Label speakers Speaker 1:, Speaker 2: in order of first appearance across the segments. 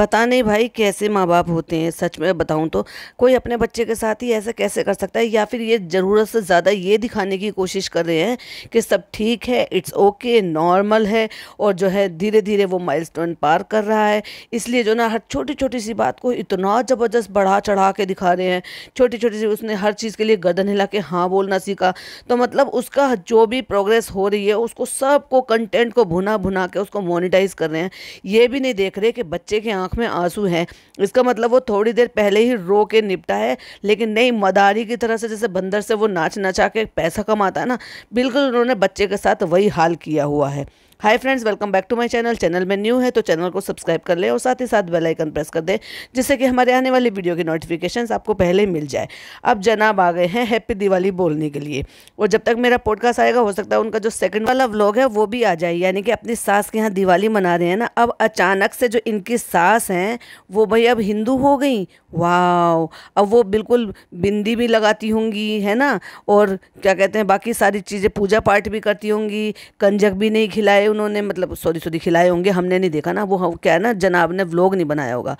Speaker 1: पता नहीं भाई कैसे माँ बाप होते हैं सच में बताऊँ तो कोई अपने बच्चे के साथ ही ऐसा कैसे कर सकता है या फिर ये ज़रूरत से ज़्यादा ये दिखाने की कोशिश कर रहे हैं कि सब ठीक है इट्स ओके नॉर्मल है और जो है धीरे धीरे वो माइलस्टोन पार कर रहा है इसलिए जो ना हर छोटी छोटी सी बात को इतना ज़बरदस्त बढ़ा चढ़ा के दिखा रहे हैं छोटी छोटी सी उसने हर चीज़ के लिए गर्दन हिला के हाँ बोलना सीखा तो मतलब उसका जो भी प्रोग्रेस हो रही है उसको सबको कंटेंट को भुना भुना के उसको मोनिटाइज कर रहे हैं ये भी नहीं देख रहे कि बच्चे के आँख आंख में आंसू हैं इसका मतलब वो थोड़ी देर पहले ही रो के निपटा है लेकिन नहीं मदारी की तरह से जैसे बंदर से वो नाच नचा के पैसा कमाता है ना बिल्कुल उन्होंने बच्चे के साथ वही हाल किया हुआ है hi friends welcome back to my channel channel में न्यू है तो चैनल को सब्सक्राइब कर लें और साथ ही साथ बेल आइकन प्रेस कर दें जिससे कि हमारे आने वाली वीडियो की नोटिफिकेशन आपको पहले ही मिल जाए अब जनाब आ गए हैं हैप्पी दिवाली बोलने के लिए और जब तक मेरा पॉडकास्ट आएगा हो सकता है उनका जो सेकंड वाला व्लॉग है वो भी आ जाए यानी कि अपनी सास के यहाँ दिवाली मना रहे हैं ना अब अचानक से जो इनकी सास हैं वो भाई अब हिंदू हो गई वाह अब वो बिल्कुल बिंदी भी लगाती होंगी है ना और क्या कहते हैं बाकी सारी चीज़ें पूजा पाठ भी करती होंगी कंजक भी नहीं खिलाए उन्होंने मतलब सॉरी सॉरी खिलाए होंगे हमने नहीं देखा ना वो क्या है ना जनाब ने व्लॉग नहीं बनाया होगा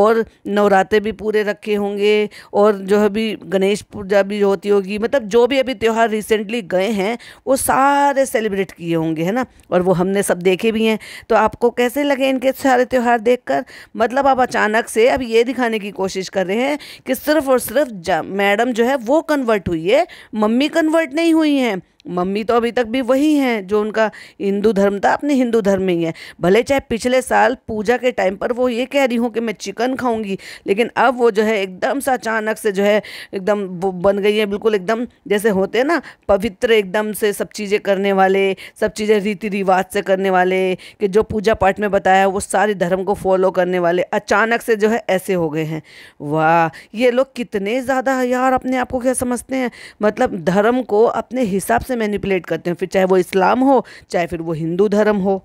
Speaker 1: और नवरात्रे भी पूरे रखे होंगे और जो है गणेश पूजा भी होती होगी मतलब जो भी अभी त्यौहार रिसेंटली गए हैं वो सारे सेलिब्रेट किए होंगे है ना और वो हमने सब देखे भी हैं तो आपको कैसे लगे इनके सारे त्यौहार देख मतलब आप अचानक से अब ये दिखाने की कोशिश कर रहे हैं कि सिर्फ और सिर्फ मैडम जो है वो कन्वर्ट हुई है मम्मी कन्वर्ट नहीं हुई हैं मम्मी तो अभी तक भी वही हैं जो उनका हिंदू धर्म था अपने हिंदू धर्म में ही है भले चाहे पिछले साल पूजा के टाइम पर वो ये कह रही हूँ कि मैं चिकन खाऊंगी लेकिन अब वो जो है एकदम सा अचानक से जो है एकदम बन गई है बिल्कुल एकदम जैसे होते हैं ना पवित्र एकदम से सब चीज़ें करने वाले सब चीज़ें रीति रिवाज से करने वाले कि जो पूजा पाठ में बताया वो सारे धर्म को फॉलो करने वाले अचानक से जो है ऐसे हो गए हैं वाह ये लोग कितने ज़्यादा यार अपने आप को क्या समझते हैं मतलब धर्म को अपने हिसाब से से मैनिपुलेट करते हैं फिर चाहे वो इस्लाम हो चाहे फिर वो हिंदू धर्म हो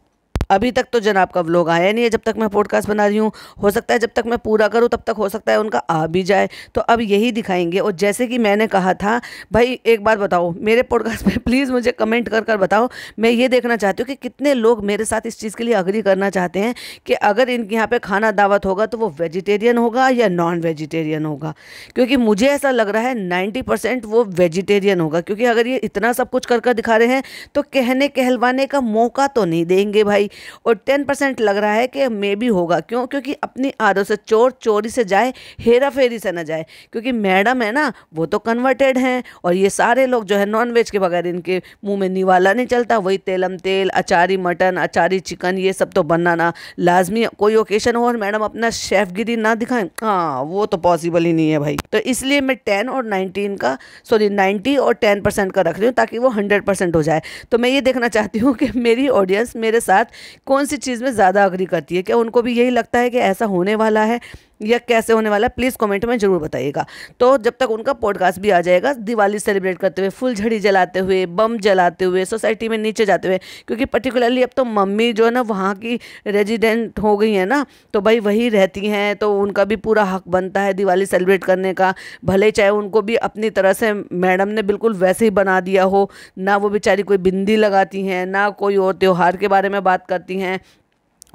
Speaker 1: अभी तक तो जनाब का व्लॉग आया नहीं है जब तक मैं पॉडकास्ट बना रही हूँ हो सकता है जब तक मैं पूरा करूँ तब तक हो सकता है उनका आ भी जाए तो अब यही दिखाएंगे और जैसे कि मैंने कहा था भाई एक बात बताओ मेरे पॉडकास्ट पर प्लीज़ मुझे कमेंट कर कर बताओ मैं ये देखना चाहती हूँ कि कितने लोग मेरे साथ इस चीज़ के लिए अग्री करना चाहते हैं कि अगर इनके यहाँ पर खाना दावत होगा तो वो वेजिटेरियन होगा या नॉन वेजिटेरियन होगा क्योंकि मुझे ऐसा लग रहा है नाइन्टी परसेंट वो वेजिटेरियन होगा क्योंकि अगर ये इतना सब कुछ कर कर दिखा रहे हैं तो कहने कहलवाने का मौका तो नहीं देंगे भाई और टेन परसेंट लग रहा है कि मे भी होगा क्यों क्योंकि अपनी आदत से चोर चोरी से जाए हेरा फेरी से ना जाए क्योंकि मैडम है ना वो तो कन्वर्टेड हैं और ये सारे लोग जो है नॉन वेज के बगैर इनके मुंह में निवाला नहीं चलता वही तेलम तेल अचारी मटन अचारी चिकन ये सब तो बनाना लाजमी कोई ओकेशन हो और मैडम अपना शेफगिरी ना दिखाएं हाँ वो तो पॉसिबल ही नहीं है भाई तो इसलिए मैं टेन और नाइनटीन का सॉरी नाइन्टी और टेन परसेंट का रख रही हूँ ताकि वो हंड्रेड परसेंट हो जाए तो मैं ये देखना चाहती हूँ कि मेरी ऑडियंस मेरे साथ कौन सी चीज़ में ज़्यादा अग्री करती है क्या उनको भी यही लगता है कि ऐसा होने वाला है या कैसे होने वाला है प्लीज़ कमेंट में ज़रूर बताइएगा तो जब तक उनका पॉडकास्ट भी आ जाएगा दिवाली सेलिब्रेट करते हुए फुलझड़ी जलाते हुए बम जलाते हुए सोसाइटी में नीचे जाते हुए क्योंकि पर्टिकुलरली अब तो मम्मी जो है ना वहाँ की रेजिडेंट हो गई है ना तो भाई वही रहती हैं तो उनका भी पूरा हक बनता है दिवाली सेलिब्रेट करने का भले चाहे उनको भी अपनी तरह से मैडम ने बिल्कुल वैसे ही बना दिया हो ना वो बेचारी कोई बिंदी लगाती हैं ना कोई और त्यौहार के बारे में बात करती हैं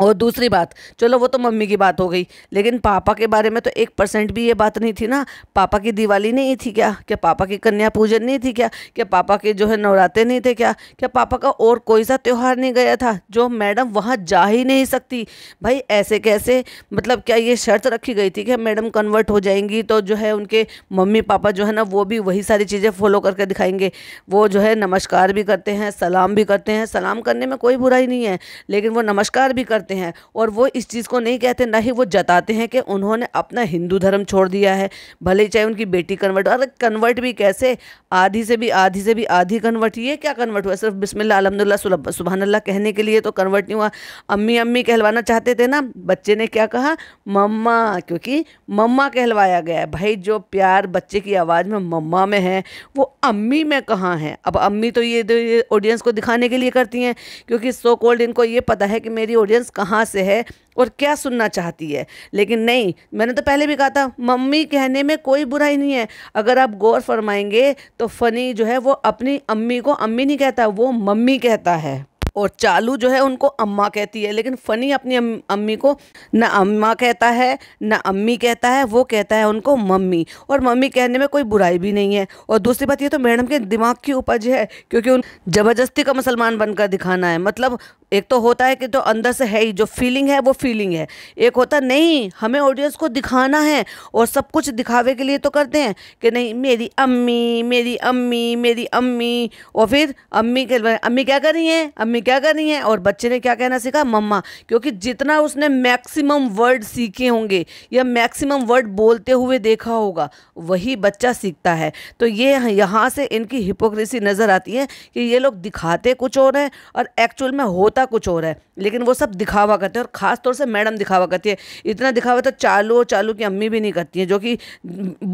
Speaker 1: और दूसरी बात चलो वो तो मम्मी की बात हो गई लेकिन पापा के बारे में तो एक परसेंट भी ये बात नहीं थी ना पापा की दिवाली नहीं थी क्या क्या पापा की कन्या पूजन नहीं थी क्या क्या पापा के जो है नवरात्रे नहीं थे क्या क्या पापा का और कोई सा त्यौहार नहीं गया था जो मैडम वहाँ जा ही नहीं सकती भाई ऐसे कैसे मतलब क्या ये शर्त रखी गई थी कि मैडम कन्वर्ट हो जाएंगी तो जो है उनके मम्मी पापा जो है ना वो भी वही सारी चीज़ें फॉलो करके दिखाएंगे वो जो है नमस्कार भी करते हैं सलाम भी करते हैं सलाम करने में कोई बुराई नहीं है लेकिन वो नमस्कार भी करते करते हैं और वो इस चीज़ को नहीं कहते ना ही वो जताते हैं कि उन्होंने अपना हिंदू धर्म छोड़ दिया है भले चाहे उनकी बेटी कन्वर्ट अरे कन्वर्ट भी कैसे आधी से भी आधी से भी आधी कन्वर्ट ये क्या कन्वर्ट हुआ सिर्फ बिस्मिल्लाह अलहमदिल्ला सुबह अल्लाह कहने के लिए तो कन्वर्ट नहीं हुआ अम्मी अम्मी कहलवाना चाहते थे ना बच्चे ने क्या कहा मम्मा क्योंकि मम्मा कहलवाया गया है भाई जो प्यार बच्चे की आवाज़ में मम्मा में है वो अम्मी में कहाँ है अब अम्मी तो ये ऑडियंस को दिखाने के लिए करती हैं क्योंकि सो कोल्ड इनको ये पता है कि मेरी ऑडियंस कहाँ से है और क्या सुनना चाहती है लेकिन नहीं मैंने तो पहले भी कहा था मम्मी कहने में कोई बुराई नहीं है अगर आप गौर फरमाएंगे तो फ़नी जो है वो अपनी अम्मी को अम्मी नहीं कहता वो मम्मी कहता है और चालू जो है उनको अम्मा कहती है लेकिन फ़नी अपनी अम, अम्मी को ना अम्मा कहता है ना अम्मी कहता है वो कहता है उनको मम्मी और मम्मी कहने में कोई बुराई भी नहीं है और दूसरी बात ये तो मैडम के दिमाग की उपज है क्योंकि उन ज़बरदस्ती का मुसलमान बनकर दिखाना है मतलब एक तो होता है कि जो अंदर से है ही जो फीलिंग है वो फीलिंग है एक होता नहीं हमें ऑडियंस को दिखाना है और सब कुछ दिखावे के लिए तो करते हैं कि नहीं मेरी अम्मी मेरी अम्मी मेरी अम्मी और फिर अम्मी के अम्मी क्या कर रही हैं अम्मी मम्मी क्या करनी है और बच्चे ने क्या कहना सीखा मम्मा क्योंकि जितना उसने मैक्सिमम वर्ड सीखे होंगे या मैक्सिमम वर्ड बोलते हुए देखा होगा वही बच्चा सीखता है तो ये यहाँ से इनकी हिपोक्रेसी नज़र आती है कि ये लोग दिखाते कुछ और हैं और एक्चुअल में होता कुछ और है लेकिन वो सब दिखावा करते हैं और ख़ास तौर से मैडम दिखावा करती है इतना दिखावा तो चालू और चालू की अम्मी भी नहीं करती हैं जो कि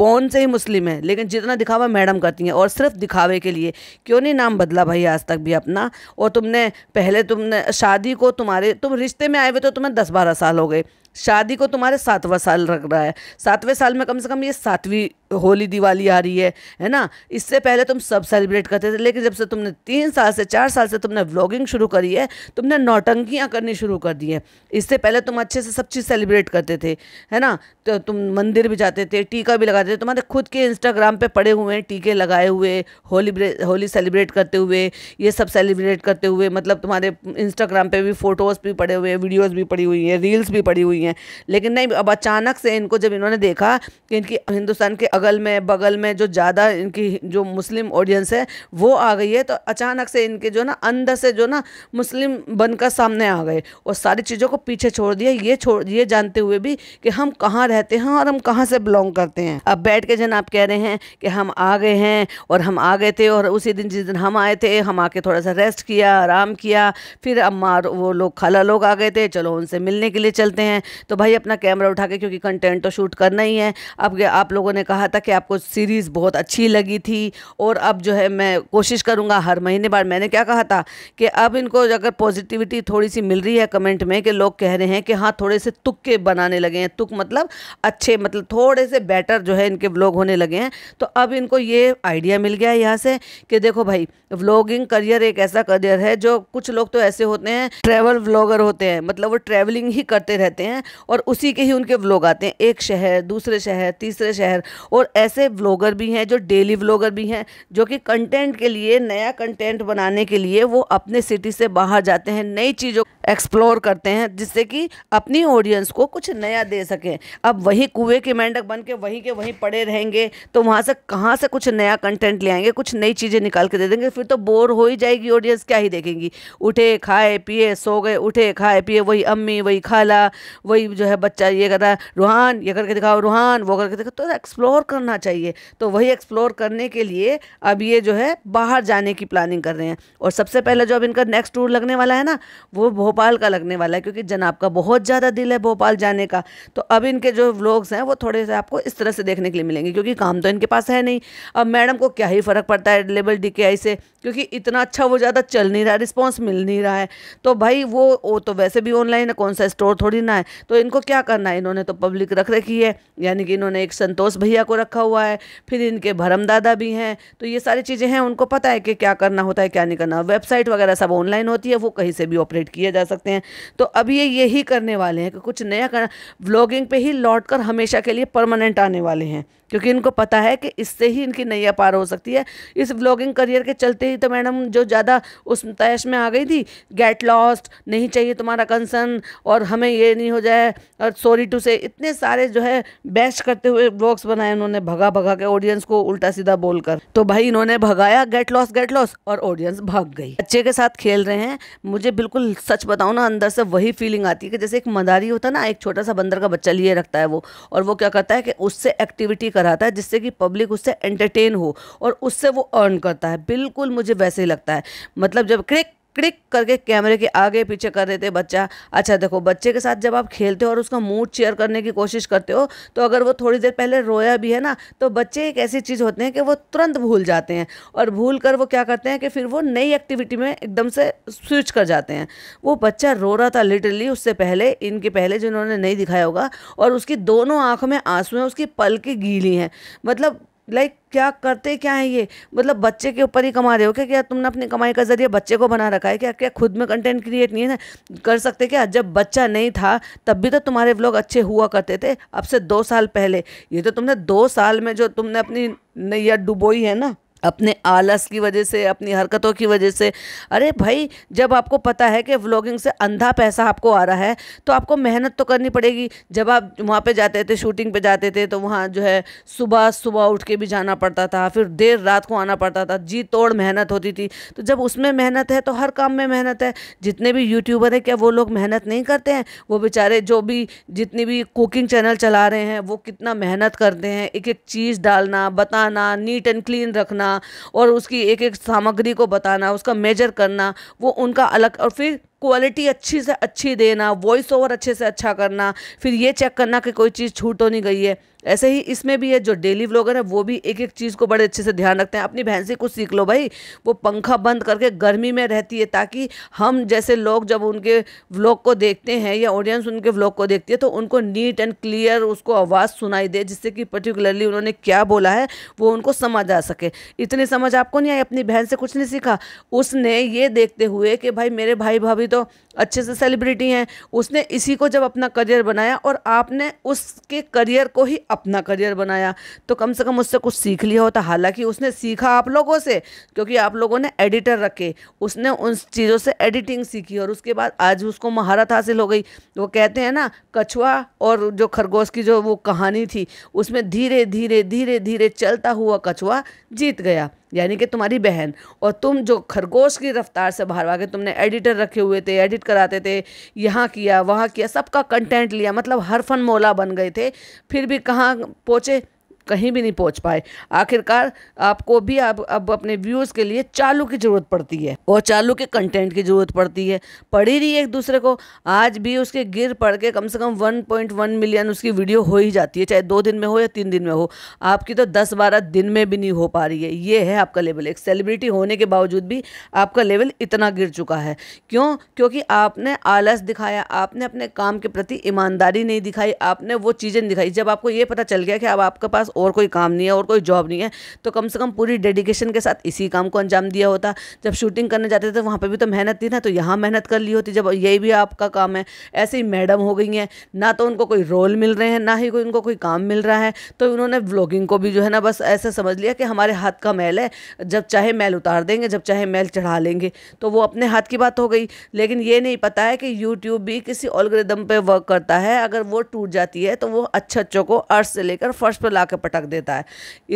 Speaker 1: बॉन से ही मुस्लिम है लेकिन जितना दिखावा मैडम करती हैं और सिर्फ दिखावे के लिए क्यों नहीं नाम बदला भाई आज तक भी अपना और तुमने पहले तुमने शादी को तुम्हारे तुम रिश्ते में आए हुए तो तुम्हें दस बारह साल हो गए शादी को तुम्हारे सातवां साल रख रहा है सातवें साल में कम से कम ये सातवीं होली दिवाली आ रही है है ना इससे पहले तुम सब सेलिब्रेट करते थे लेकिन जब से तुमने तीन साल से चार साल से तुमने व्लॉगिंग शुरू करी है तुमने नौटंकियाँ करनी शुरू कर दी हैं इससे पहले तुम अच्छे से सब चीज़ सेलिब्रेट करते थे है ना तो तुम मंदिर भी जाते थे टीका भी लगाते थे तुम्हारे खुद के इंस्टाग्राम पर पड़े हुए हैं टीके लगाए हुए होली होली सेलिब्रेट करते हुए ये सब सेलिब्रेट करते हुए मतलब तुम्हारे इंस्टाग्राम पर भी फ़ोटोज़ भी पड़े हुए हैं वीडियोज़ भी पड़ी हुई हैं रील्स भी पड़ी हुई हैं हैं लेकिन नहीं अब अचानक से इनको जब इन्होंने देखा कि इनकी हिंदुस्तान के अगल में बगल में जो ज़्यादा इनकी जो मुस्लिम ऑडियंस है वो आ गई है तो अचानक से इनके जो ना अंदर से जो ना मुस्लिम बनकर सामने आ गए और सारी चीज़ों को पीछे छोड़ दिया ये छोड़ ये जानते हुए भी कि हम कहाँ रहते हैं और हम कहाँ से बिलोंग करते हैं अब बैठ के जन आप कह रहे हैं कि हम आ गए हैं और हम आ गए थे और उसी दिन जिस दिन हम आए थे हम आके थोड़ा सा रेस्ट किया आराम किया फिर अम्मा वो लोग खाला लोग आ गए थे चलो उनसे मिलने के लिए चलते हैं तो भाई अपना कैमरा उठा के क्योंकि कंटेंट तो शूट करना ही है अब आप लोगों ने कहा था कि आपको सीरीज़ बहुत अच्छी लगी थी और अब जो है मैं कोशिश करूँगा हर महीने बाद मैंने क्या कहा था कि अब इनको अगर पॉजिटिविटी थोड़ी सी मिल रही है कमेंट में कि लोग कह रहे हैं कि हाँ थोड़े से तुक्के बनाने लगे हैं तुक मतलब अच्छे मतलब थोड़े से बेटर जो है इनके व्लॉग होने लगे हैं तो अब इनको ये आइडिया मिल गया है यहाँ से कि देखो भाई व्लॉगिंग करियर एक ऐसा करियर है जो कुछ लोग तो ऐसे होते हैं ट्रैवल व्लॉगर होते हैं मतलब वो ट्रैवलिंग ही करते रहते हैं हैं और उसी के ही उनके व्लॉग आते हैं एक शहर दूसरे शहर तीसरे शहर और ऐसे व्लॉगर भी हैं जो डेली व्लॉगर भी हैं जो कि कंटेंट के लिए नया कंटेंट बनाने के लिए वो अपने सिटी से बाहर जाते हैं नई चीज़ों एक्सप्लोर करते हैं जिससे कि अपनी ऑडियंस को कुछ नया दे सकें अब वही कुएं के मेंढक बन के वहीं के वहीं पड़े रहेंगे तो वहाँ से कहाँ से कुछ नया कंटेंट ले आएंगे कुछ नई चीज़ें निकाल के दे देंगे फिर तो बोर हो ही जाएगी ऑडियंस क्या ही देखेंगी उठे खाए पिए सो गए उठे खाए पिए वही अम्मी वही खाला वही जो है बच्चा ये कहता है रूहान ये करके दिखाओ रूहान वो करके दिखाओ तो एक्सप्लोर करना चाहिए तो वही एक्सप्लोर करने के लिए अब ये जो है बाहर जाने की प्लानिंग कर रहे हैं और सबसे पहले जो अब इनका नेक्स्ट टूर लगने वाला है ना वो भोपाल का लगने वाला है क्योंकि जनाब का बहुत ज़्यादा दिल है भोपाल जाने का तो अब इनके जो व्लॉग्स हैं वो थोड़े से आपको इस तरह से देखने के लिए मिलेंगे क्योंकि काम तो इनके पास है नहीं अब मैडम को क्या ही फ़र्क पड़ता है लेबल डी से क्योंकि इतना अच्छा वो ज़्यादा चल नहीं रहा रिस्पॉन्स मिल नहीं रहा है तो भाई वो, वो तो वैसे भी ऑनलाइन है कौन सा स्टोर थोड़ी ना है तो इनको क्या करना है इन्होंने तो पब्लिक रख रखी है यानी कि इन्होंने एक संतोष भैया को रखा हुआ है फिर इनके भरम दादा भी हैं तो ये सारी चीज़ें हैं उनको पता है कि क्या करना होता है क्या नहीं करना वेबसाइट वगैरह सब ऑनलाइन होती है वो कहीं से भी ऑपरेट किए जा सकते हैं तो अब ये यही करने वाले हैं कि कुछ नया करना ब्लॉगिंग पर ही लौट कर हमेशा के लिए परमानेंट आने वाले हैं क्योंकि इनको पता है कि इससे ही इनकी नैया पार हो सकती है इस व्लॉगिंग करियर के चलते ही तो मैडम जो ज़्यादा उस तैश में आ गई थी गेट लॉस्ट नहीं चाहिए तुम्हारा कंसर्न और हमें ये नहीं हो जाए और सॉरी टू से इतने सारे जो है बेस्ट करते हुए ब्लॉग्स बनाए उन्होंने भगा भगा के ऑडियंस को उल्टा सीधा बोलकर तो भाई इन्होंने भगाया गेट लॉस गेट लॉस और ऑडियंस भाग गई बच्चे के साथ खेल रहे हैं मुझे बिल्कुल सच बताओ ना अंदर से वही फीलिंग आती है कि जैसे एक मदारी होता ना एक छोटा सा बंदर का बच्चा लिए रखता है वो और वो क्या करता है कि उससे एक्टिविटी कराता है जिससे कि पब्लिक उससे एंटरटेन हो और उससे वो अर्न करता है बिल्कुल मुझे वैसे ही लगता है मतलब जब क्रिक क्लिक करके कैमरे के आगे पीछे कर देते बच्चा अच्छा देखो बच्चे के साथ जब आप खेलते हो और उसका मूड चेयर करने की कोशिश करते हो तो अगर वो थोड़ी देर पहले रोया भी है ना तो बच्चे एक ऐसी चीज़ होते हैं कि वो तुरंत भूल जाते हैं और भूल कर वो क्या करते हैं कि फिर वो नई एक्टिविटी में एकदम से स्विच कर जाते हैं वो बच्चा रो रहा था लिटरली उससे पहले इनके पहले जिन्होंने नहीं दिखाया होगा और उसकी दोनों आँख में आंसू हैं उसकी पल की गीली हैं मतलब लाइक क्या करते क्या है ये मतलब बच्चे के ऊपर ही कमा रहे हो क्या क्या तुमने अपनी कमाई का जरिए बच्चे को बना रखा है क्या क्या खुद में कंटेंट क्रिएट नहीं है ना कर सकते क्या जब बच्चा नहीं था तब भी तो तुम्हारे व्लॉग अच्छे हुआ करते थे अब से दो साल पहले ये तो तुमने दो साल में जो तुमने अपनी नैया डुबोई है ना अपने आलस की वजह से अपनी हरकतों की वजह से अरे भाई जब आपको पता है कि व्लॉगिंग से अंधा पैसा आपको आ रहा है तो आपको मेहनत तो करनी पड़ेगी जब आप वहाँ पे जाते थे शूटिंग पे जाते थे तो वहाँ जो है सुबह सुबह उठ के भी जाना पड़ता था फिर देर रात को आना पड़ता था जी तोड़ मेहनत होती थी तो जब उसमें मेहनत है तो हर काम में मेहनत है जितने भी यूट्यूबर हैं क्या वो लोग मेहनत नहीं करते हैं वो बेचारे जो भी जितनी भी कुकिंग चैनल चला रहे हैं वो कितना मेहनत करते हैं एक एक चीज़ डालना बताना नीट एंड क्लीन रखना और उसकी एक एक सामग्री को बताना उसका मेजर करना वो उनका अलग और फिर क्वालिटी अच्छी से अच्छी देना वॉइस ओवर अच्छे से अच्छा करना फिर ये चेक करना कि कोई चीज़ छूट तो नहीं गई है ऐसे ही इसमें भी है जो डेली व्लॉगर है वो भी एक एक चीज़ को बड़े अच्छे से ध्यान रखते हैं अपनी बहन से कुछ सीख लो भाई वो पंखा बंद करके गर्मी में रहती है ताकि हम जैसे लोग जब उनके व्लॉग को देखते हैं या ऑडियंस उनके व्लॉग को देखती है तो उनको नीट एंड क्लियर उसको आवाज़ सुनाई दे जिससे कि पर्टिकुलरली उन्होंने क्या बोला है वो उनको समझ आ सके इतनी समझ आपको नहीं आई अपनी बहन से कुछ नहीं सीखा उसने ये देखते हुए कि भाई मेरे भाई भाभी तो अच्छे से सेलिब्रिटी हैं उसने इसी को जब अपना करियर बनाया और आपने उसके करियर को ही अपना करियर बनाया तो कम से कम उससे कुछ सीख लिया होता हालांकि उसने सीखा आप लोगों से क्योंकि आप लोगों ने एडिटर रखे उसने उन चीज़ों से एडिटिंग सीखी और उसके बाद आज उसको महारत हासिल हो गई वो कहते हैं ना कछुआ और जो खरगोश की जो वो कहानी थी उसमें धीरे धीरे धीरे धीरे चलता हुआ कछुआ जीत गया यानी कि तुम्हारी बहन और तुम जो खरगोश की रफ्तार से बाहर भागे तुमने एडिटर रखे हुए थे एडिट कराते थे यहाँ किया वहाँ किया सबका कंटेंट लिया मतलब हर फन मोला बन गए थे फिर भी कहाँ पहुँचे कहीं भी नहीं पहुंच पाए आखिरकार आपको भी आप अब अपने व्यूज़ के लिए चालू की ज़रूरत पड़ती है और चालू के कंटेंट की ज़रूरत पड़ती है पढ़ी ही रही है एक दूसरे को आज भी उसके गिर पढ़ के कम से कम 1.1 मिलियन उसकी वीडियो हो ही जाती है चाहे दो दिन में हो या तीन दिन में हो आपकी तो दस बारह दिन में भी नहीं हो पा रही है ये है आपका लेवल एक सेलिब्रिटी होने के बावजूद भी आपका लेवल इतना गिर चुका है क्यों क्योंकि आपने आलस दिखाया आपने अपने काम के प्रति ईमानदारी नहीं दिखाई आपने वो चीज़ें दिखाई जब आपको ये पता चल गया कि अब आपके पास और कोई काम नहीं है और कोई जॉब नहीं है तो कम से कम पूरी डेडिकेशन के साथ इसी काम को अंजाम दिया होता जब शूटिंग करने जाते थे तो वहाँ पर भी तो मेहनत थी ना तो यहाँ मेहनत कर ली होती जब ये भी आपका काम है ऐसे ही मैडम हो गई हैं ना तो उनको कोई रोल मिल रहे हैं ना ही कोई उनको कोई काम मिल रहा है तो उन्होंने व्लॉगिंग को भी जो है ना बस ऐसे समझ लिया कि हमारे हाथ का मैल है जब चाहे मैल उतार देंगे जब चाहे मैल चढ़ा लेंगे तो वो अपने हाथ की बात हो गई लेकिन ये नहीं पता है कि यूट्यूब भी किसी ऑलग्रेदम पर वर्क करता है अगर वो टूट जाती है तो वो अच्छे अच्छों को अर्थ से लेकर फर्श पर ला कर पटक देता है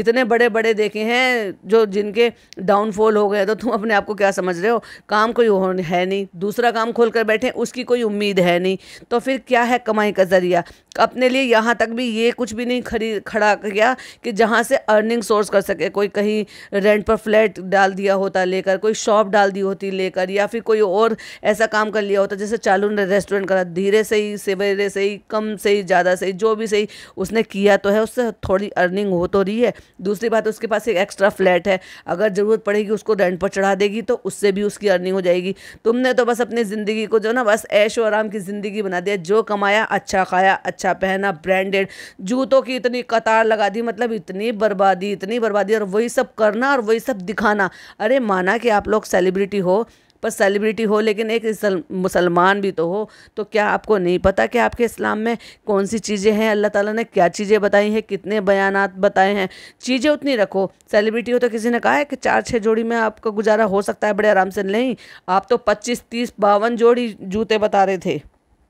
Speaker 1: इतने बड़े बड़े देखे हैं जो जिनके डाउनफॉल हो गए तो तुम अपने आप को क्या समझ रहे हो काम कोई है नहीं दूसरा काम खोल कर बैठे उसकी कोई उम्मीद है नहीं तो फिर क्या है कमाई का ज़रिया अपने लिए यहाँ तक भी ये कुछ भी नहीं खरी खड़ा किया कि जहाँ से अर्निंग सोर्स कर सके कोई कहीं रेंट पर फ्लैट डाल दिया होता लेकर कोई शॉप डाल दी होती लेकर या फिर कोई और ऐसा काम कर लिया होता जैसे चालू ने रेस्टोरेंट करा धीरे से ही सवेरे से ही कम से ही ज़्यादा से ही जो भी सही उसने किया तो है उससे थोड़ी अर्निंग हो तो रही है दूसरी बात उसके पास एक एक्स्ट्रा फ्लैट है अगर ज़रूरत पड़ेगी उसको रेंट पर चढ़ा देगी तो उससे भी उसकी अर्निंग हो जाएगी तुमने तो बस अपनी ज़िंदगी को जो ना बस ऐश और आराम की ज़िंदगी बना दिया जो कमाया अच्छा खाया अच्छा पहना ब्रांडेड जूतों की इतनी कतार लगा दी मतलब इतनी बर्बादी इतनी बर्बादी और वही सब करना और वही सब दिखाना अरे माना कि आप लोग सेलिब्रिटी हो पर सेलिब्रिटी हो लेकिन एक मुसलमान भी तो हो तो क्या आपको नहीं पता कि आपके इस्लाम में कौन सी चीज़ें हैं अल्लाह ताला ने क्या चीज़ें बताई हैं कितने बयान बताए हैं चीज़ें उतनी रखो सेलिब्रिटी हो तो किसी ने कहा है कि चार छः जोड़ी में आपका गुजारा हो सकता है बड़े आराम से नहीं आप तो पच्चीस तीस बावन जोड़ी जूते बता रहे थे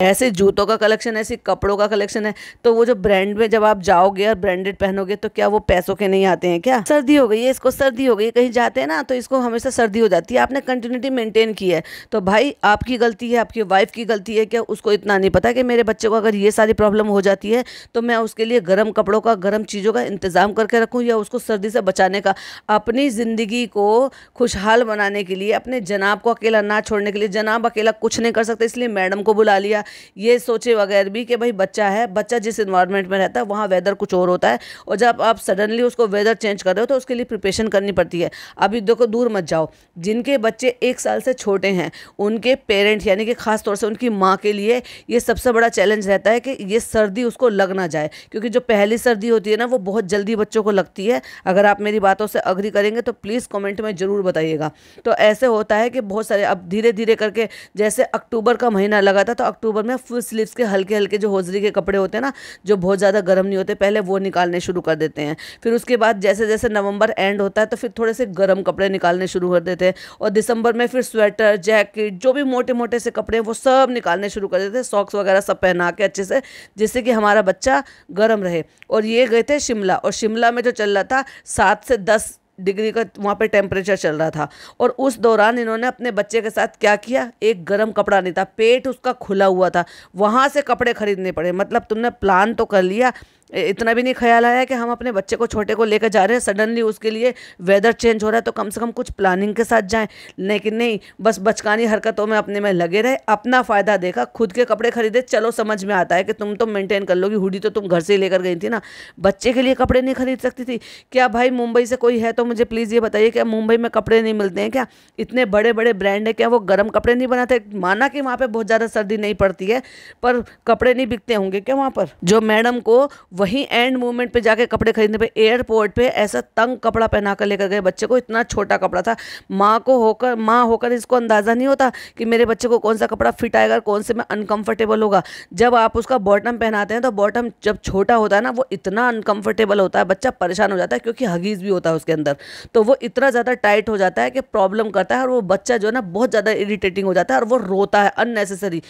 Speaker 1: ऐसे जूतों का कलेक्शन है ऐसे कपड़ों का कलेक्शन है तो वो जो ब्रांड में जब आप जाओगे और ब्रांडेड पहनोगे तो क्या वो पैसों के नहीं आते हैं क्या सर्दी हो गई है इसको सर्दी हो गई कहीं जाते हैं ना तो इसको हमेशा सर्दी हो जाती है आपने कंटिन्यूटी मेंटेन की है तो भाई आपकी गलती है आपकी वाइफ की गलती है क्या उसको इतना नहीं पता कि मेरे बच्चे को अगर ये सारी प्रॉब्लम हो जाती है तो मैं उसके लिए गर्म कपड़ों का गर्म चीज़ों का इंतज़ाम करके रखूँ या उसको सर्दी से बचाने का अपनी ज़िंदगी को खुशहाल बनाने के लिए अपने जनाब को अकेला ना छोड़ने के लिए जनाब अकेला कुछ नहीं कर सकते इसलिए मैडम को बुला लिया ये सोचे वगैरह भी कि भाई बच्चा है बच्चा जिस इन्वायरमेंट में रहता है वहाँ वेदर कुछ और होता है और जब आप सडनली उसको वेदर चेंज कर रहे हो तो उसके लिए प्रिपेशन करनी पड़ती है अभी देखो दूर मत जाओ जिनके बच्चे एक साल से छोटे हैं उनके पेरेंट यानी कि खास तौर से उनकी माँ के लिए ये सबसे बड़ा चैलेंज रहता है कि ये सर्दी उसको लग ना जाए क्योंकि जो पहली सर्दी होती है ना वो बहुत जल्दी बच्चों को लगती है अगर आप मेरी बातों से अग्री करेंगे तो प्लीज़ कमेंट में ज़रूर बताइएगा तो ऐसे होता है कि बहुत सारे अब धीरे धीरे करके जैसे अक्टूबर का महीना लगा था तो अक्टूबर अक्टूबर में फुल स्लीव्स के हल्के हल्के जो होजरी के कपड़े होते हैं ना जो बहुत ज़्यादा गर्म नहीं होते पहले वो निकालने शुरू कर देते हैं फिर उसके बाद जैसे जैसे नवंबर एंड होता है तो फिर थोड़े से गर्म कपड़े निकालने शुरू कर देते हैं और दिसंबर में फिर स्वेटर जैकेट जो भी मोटे मोटे से कपड़े वो सब निकालने शुरू कर देते हैं सॉक्स वगैरह सब पहना के अच्छे से जिससे कि हमारा बच्चा गर्म रहे और ये गए थे शिमला और शिमला में जो चल रहा था सात से दस डिग्री का वहाँ पे टेम्परेचर चल रहा था और उस दौरान इन्होंने अपने बच्चे के साथ क्या किया एक गर्म कपड़ा नहीं था पेट उसका खुला हुआ था वहाँ से कपड़े खरीदने पड़े मतलब तुमने प्लान तो कर लिया इतना भी नहीं ख्याल आया कि हम अपने बच्चे को छोटे को लेकर जा रहे हैं सडनली उसके लिए वेदर चेंज हो रहा है तो कम से कम कुछ प्लानिंग के साथ जाएं लेकिन नहीं बस बचकानी हरकतों में अपने में लगे रहे अपना फ़ायदा देखा खुद के कपड़े खरीदे चलो समझ में आता है कि तुम तो मेनटेन कर लोगी हुडी तो तुम घर से ही लेकर गई थी ना बच्चे के लिए कपड़े नहीं खरीद सकती थी क्या भाई मुंबई से कोई है तो मुझे प्लीज़ ये बताइए क्या मुंबई में कपड़े नहीं मिलते हैं क्या इतने बड़े बड़े ब्रांड हैं क्या वो गर्म कपड़े नहीं बनाते माना कि वहाँ पर बहुत ज़्यादा सर्दी नहीं पड़ती है पर कपड़े नहीं बिकते होंगे क्या वहाँ पर जो मैडम को वहीं एंड मूवमेंट पे जाके कपड़े खरीदने पे एयरपोर्ट पे ऐसा तंग कपड़ा पहना कर लेकर गए बच्चे को इतना छोटा कपड़ा था माँ को होकर माँ होकर इसको अंदाज़ा नहीं होता कि मेरे बच्चे को कौन सा कपड़ा फिट आएगा कौन से में अनकम्फर्टेबल होगा जब आप उसका बॉटम पहनाते हैं तो बॉटम जब छोटा होता है ना वो इतना अनकम्फर्टेबल होता है बच्चा परेशान हो जाता है क्योंकि हगीज़ भी होता है उसके अंदर तो वो इतना ज़्यादा टाइट हो जाता है कि प्रॉब्लम करता है और वो बच्चा जो है ना बहुत ज़्यादा इरीटेटिंग हो जाता है और वो रोता है अननेसेसरी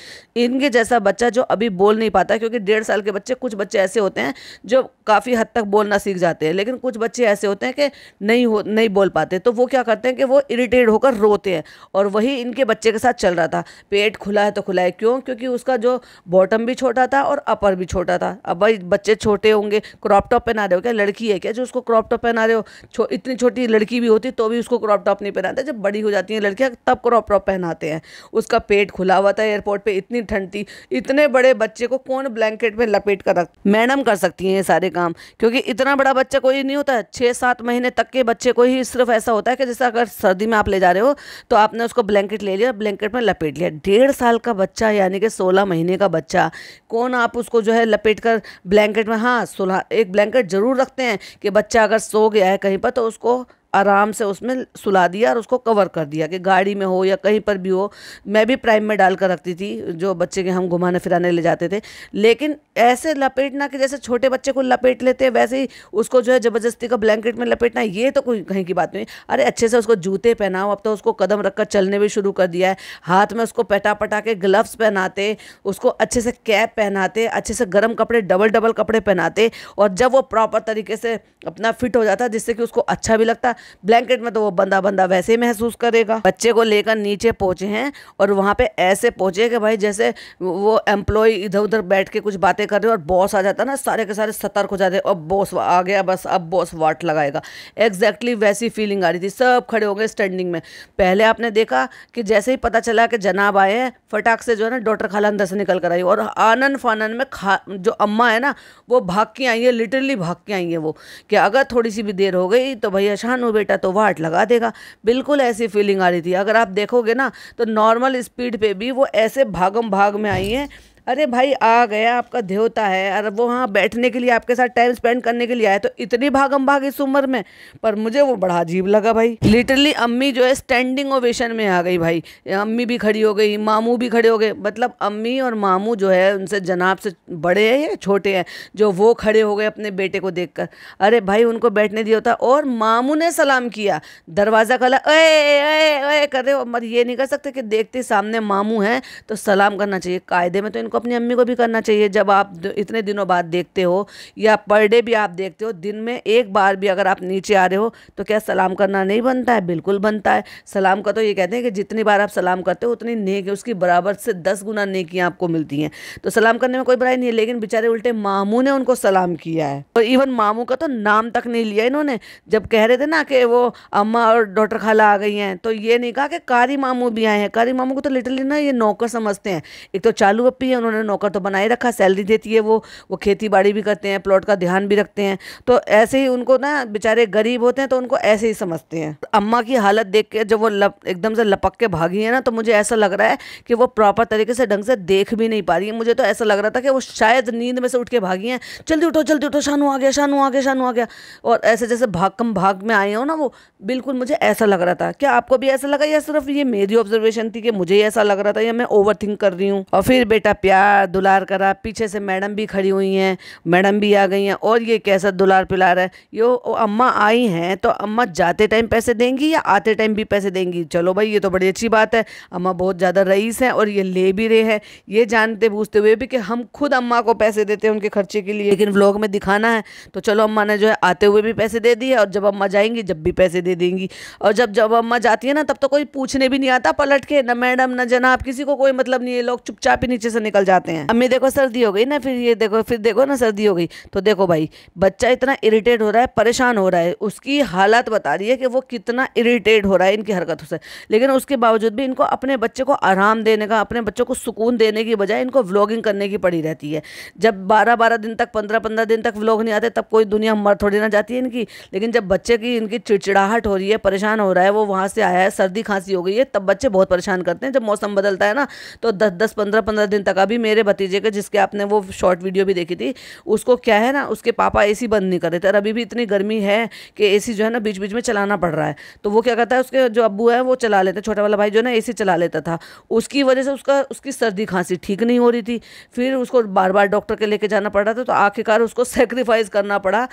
Speaker 1: इनके जैसा बच्चा जो अभी बोल नहीं पाता क्योंकि डेढ़ साल के बच्चे कुछ बच्चे ऐसे होते हैं हैं जो काफ़ी हद तक बोलना सीख जाते हैं लेकिन कुछ बच्चे ऐसे होते हैं कि नहीं हो नहीं बोल पाते तो वो क्या करते हैं कि वो इरीटेट होकर रोते हैं और वही इनके बच्चे के साथ चल रहा था पेट खुला है तो खुला है क्यों क्योंकि उसका जो बॉटम भी छोटा था और अपर भी छोटा था अब भाई बच्चे छोटे होंगे क्रॉप टॉप पहना रहे हो क्या लड़की है क्या जो उसको क्रॉप टॉप पहना रहे हो छो, इतनी छोटी लड़की भी होती तो भी उसको क्रॉप टॉप नहीं पहनाते जब बड़ी हो जाती हैं लड़कियाँ तब क्रॉप टॉप पहनाते हैं उसका पेट खुला हुआ था एयरपोर्ट पर इतनी ठंड थी इतने बड़े बच्चे को कौन ब्लैंकेट में लपेट कर रख मैडम कर सकती हैं ये सारे काम क्योंकि इतना बड़ा बच्चा कोई नहीं होता छः सात महीने तक के बच्चे को ही सिर्फ ऐसा होता है कि जैसे अगर सर्दी में आप ले जा रहे हो तो आपने उसको ब्लैंकेट ले लिया ब्लैंकेट में लपेट लिया डेढ़ साल का बच्चा यानी कि सोलह महीने का बच्चा कौन आप उसको जो है लपेट कर ब्लैंकेट में हाँ सोलह एक ब्लैंकेट ज़रूर रखते हैं कि बच्चा अगर सो गया है कहीं पर तो उसको आराम से उसमें सुला दिया और उसको कवर कर दिया कि गाड़ी में हो या कहीं पर भी हो मैं भी प्राइम में डाल कर रखती थी जो बच्चे के हम घुमाने फिराने ले जाते थे लेकिन ऐसे लपेटना कि जैसे छोटे बच्चे को लपेट लेते वैसे ही उसको जो है ज़बरदस्ती का ब्लैंकेट में लपेटना ये तो कोई कहीं की बात नहीं अरे अच्छे से उसको जूते पहनाओ अब तो उसको कदम रखकर चलने भी शुरू कर दिया है हाथ में उसको पटा पटा के ग्लव्स पहनाते उसको अच्छे से कैप पहनाते अच्छे से गर्म कपड़े डबल डबल कपड़े पहनाते और जब वो प्रॉपर तरीके से अपना फिट हो जाता जिससे कि उसको अच्छा भी लगता ब्लैंकेट में तो वो बंदा बंदा वैसे ही महसूस करेगा बच्चे को लेकर नीचे पहुंचे हैं और वहाँ पे ऐसे पहुंचे कि भाई जैसे वो एम्प्लॉय इधर उधर बैठ के कुछ बातें कर रहे हो और बॉस आ जाता ना सारे के सारे सतर्क हो जाते अब बॉस आ गया बस अब बॉस वाट लगाएगा एग्जैक्टली exactly वैसी फीलिंग आ रही थी सब खड़े हो गए स्टैंडिंग में पहले आपने देखा कि जैसे ही पता चला कि जनाब आए हैं फटाक से जो है ना डॉक्टर खाला अंदर से निकल कर आई और आनंद फानंद में खा जो अम्मा है ना वो भाग के आई है लिटरली भाग के आई है वो कि अगर थोड़ी सी भी देर हो गई तो भैया शान बेटा तो वाट लगा देगा बिल्कुल ऐसी फीलिंग आ रही थी अगर आप देखोगे ना तो नॉर्मल स्पीड पे भी वो ऐसे भागम भाग में आई हैं अरे भाई आ गया आपका देवता है अरे वो वहाँ बैठने के लिए आपके साथ टाइम स्पेंड करने के लिए आए तो इतनी भागम भाग इस उम्र में पर मुझे वो बड़ा अजीब लगा भाई लिटरली अम्मी जो है स्टैंडिंग ओवेशन में आ गई भाई अम्मी भी खड़ी हो गई मामू भी खड़े हो गए मतलब अम्मी और मामू जो है उनसे जनाब से बड़े हैं या छोटे हैं जो वो खड़े हो गए अपने बेटे को देख कर अरे भाई उनको बैठने दिया होता और मामू ने सलाम किया दरवाज़ा खोला ऐ कर रहे हो मत ये नहीं कर सकते कि देखते सामने मामू हैं तो सलाम करना चाहिए कायदे में तो इनको आपको अपनी अम्मी को भी करना चाहिए जब आप इतने दिनों बाद देखते हो या पर डे भी आप देखते हो दिन में एक बार भी अगर आप नीचे आ रहे हो तो क्या सलाम करना नहीं बनता है बिल्कुल बनता है सलाम का तो ये कहते हैं कि जितनी बार आप सलाम करते हो उतनी नेक है उसकी बराबर से दस गुना नेकियाँ आपको मिलती हैं तो सलाम करने में कोई बुराई नहीं है लेकिन बेचारे उल्टे मामू ने उनको सलाम किया है और इवन मामू का तो नाम तक नहीं लिया इन्होंने जब कह रहे थे ना कि वो अम्मा और डॉक्टर खाला आ गई हैं तो ये नहीं कहा कि कारी मामू भी आए हैं कारी मामू को तो लिटरली ना ये नौकर समझते हैं एक तो चालू अपी है उन्होंने नौकर तो बनाए रखा सैलरी देती है वो वो खेती बाड़ी भी करते हैं प्लॉट का ध्यान भी रखते हैं तो ऐसे ही उनको ना बेचारे गरीब होते हैं तो उनको ऐसे ही समझते हैं अम्मा की हालत देख के जब वो लप, एकदम से लपक के भागी है ना तो मुझे ऐसा लग रहा है कि वो प्रॉपर तरीके से ढंग से देख भी नहीं पा रही है मुझे तो ऐसा लग रहा था कि वो शायद नींद में से उठ के भागी हैं जल्दी उठो जल्दी उठो शानू आ गया शानू आ गया शानू आ गया और ऐसे जैसे भाग कम भाग में आए हो ना वो बिल्कुल मुझे ऐसा लग रहा था क्या आपको भी ऐसा लगा या सिर्फ ये मेरी ऑब्जर्वेशन थी कि मुझे ऐसा लग रहा था या मैं ओवर थिंक कर रही हूँ और फिर बेटा प्यार क्या दुलार करा पीछे से मैडम भी खड़ी हुई हैं मैडम भी आ गई हैं और ये कैसा दुलार पिलार है यो अम्मा आई हैं तो अम्मा जाते टाइम पैसे देंगी या आते टाइम भी पैसे देंगी चलो भाई ये तो बड़ी अच्छी बात है अम्मा बहुत ज़्यादा रईस हैं और ये ले भी रहे हैं ये जानते बूझते हुए भी कि हम खुद अम्मा को पैसे देते हैं उनके खर्चे के लिए लेकिन व्लॉग में दिखाना है तो चलो अम्मा ने जो है आते हुए भी पैसे दे दिए और जब अम्मा जाएंगी जब भी पैसे दे देंगी और जब जब अम्मा जाती है ना तब तो कोई पूछने भी नहीं आता पलट के ना मैडम ना जनाब किसी को कोई मतलब नहीं है लोग चुपचाप ही नीचे से निकल निकल जाते हैं अम्मी देखो सर्दी हो गई ना फिर ये देखो फिर देखो ना सर्दी हो गई तो देखो भाई बच्चा इतना इरीटेट हो रहा है परेशान हो रहा है उसकी हालत बता रही है कि वो कितना इरीटेट हो रहा है इनकी हरकतों से लेकिन उसके बावजूद भी इनको अपने बच्चे को आराम देने का अपने बच्चों को सुकून देने की बजाय इनको व्लॉगिंग करने की पड़ी रहती है जब बारह बारह दिन तक पंद्रह पंद्रह दिन तक व्लॉग नहीं आते तब कोई दुनिया मर थोड़ी ना जाती है इनकी लेकिन जब बच्चे की इनकी चिड़चिड़ाहट हो रही है परेशान हो रहा है वो वहाँ से आया है सर्दी खांसी हो गई है तब बच्चे बहुत परेशान करते हैं जब मौसम बदलता है ना तो दस दस पंद्रह पंद्रह दिन तक अभी अभी मेरे भतीजे के जिसके आपने वो शॉर्ट वीडियो भी देखी थी उसको क्या है ना उसके पापा ए बंद नहीं कर रहे थे और अभी भी इतनी गर्मी है कि ए जो है ना बीच बीच में चलाना पड़ रहा है तो वो क्या करता है उसके जो अबू है वो चला लेते छोटा वाला भाई जो ना ए चला लेता था उसकी वजह से उसका उसकी सर्दी खांसी ठीक नहीं हो रही थी फिर उसको बार बार डॉक्टर के लेके जाना पड़ रहा था तो आखिरकार उसको सेक्रीफाइस करना पड़ा